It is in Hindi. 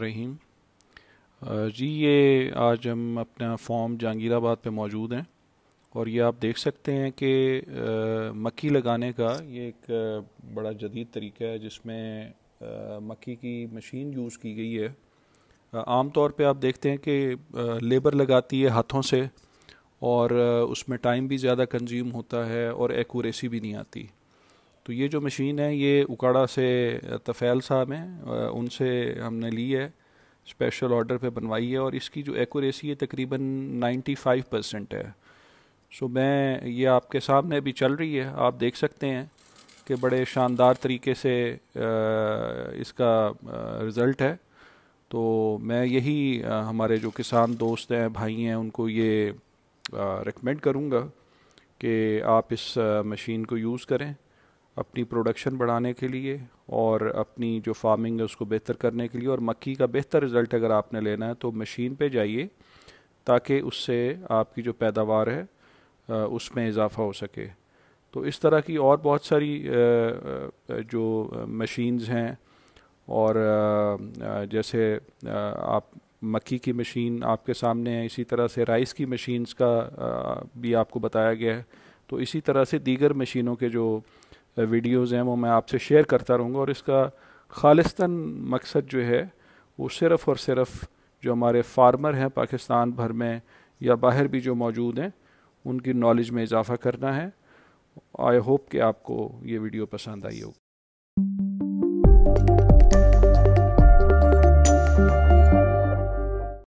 रहीम जी ये आज हम अपना फॉर्म जहांगीराबाद पे मौजूद हैं और ये आप देख सकते हैं कि मक्की लगाने का ये एक बड़ा जदीद तरीका है जिसमें मक्की की मशीन यूज़ की गई है आम तौर पे आप देखते हैं कि लेबर लगाती है हाथों से और उसमें टाइम भी ज़्यादा कंज्यूम होता है और एक्यूरेसी भी नहीं आती तो ये जो मशीन है ये उकाड़ा से तफैल साहब हैं उनसे हमने ली है स्पेशल ऑर्डर पे बनवाई है और इसकी जो एक्यूरेसी है तकरीबन 95 परसेंट है सो मैं ये आपके सामने अभी चल रही है आप देख सकते हैं कि बड़े शानदार तरीके से इसका रिज़ल्ट है तो मैं यही हमारे जो किसान दोस्त हैं भाई हैं उनको ये रिकमेंड करूँगा कि आप इस मशीन को यूज़ करें अपनी प्रोडक्शन बढ़ाने के लिए और अपनी जो फार्मिंग है उसको बेहतर करने के लिए और मक्की का बेहतर रिज़ल्ट अगर आपने लेना है तो मशीन पे जाइए ताकि उससे आपकी जो पैदावार है उसमें इजाफा हो सके तो इस तरह की और बहुत सारी जो मशीन्स हैं और जैसे आप मक्की की मशीन आपके सामने है इसी तरह से राइस की मशीन्स का भी आपको बताया गया है तो इसी तरह से दीगर मशीनों के जो वीडियोज़ हैं वो मैं आपसे शेयर करता रहूँगा और इसका खालिस्ता मकसद जो है वो सिर्फ़ और सिर्फ़ जो हमारे फार्मर हैं पाकिस्तान भर में या बाहर भी जो मौजूद हैं उनकी नॉलेज में इजाफ़ा करना है आई होप कि आपको ये वीडियो पसंद आई होगी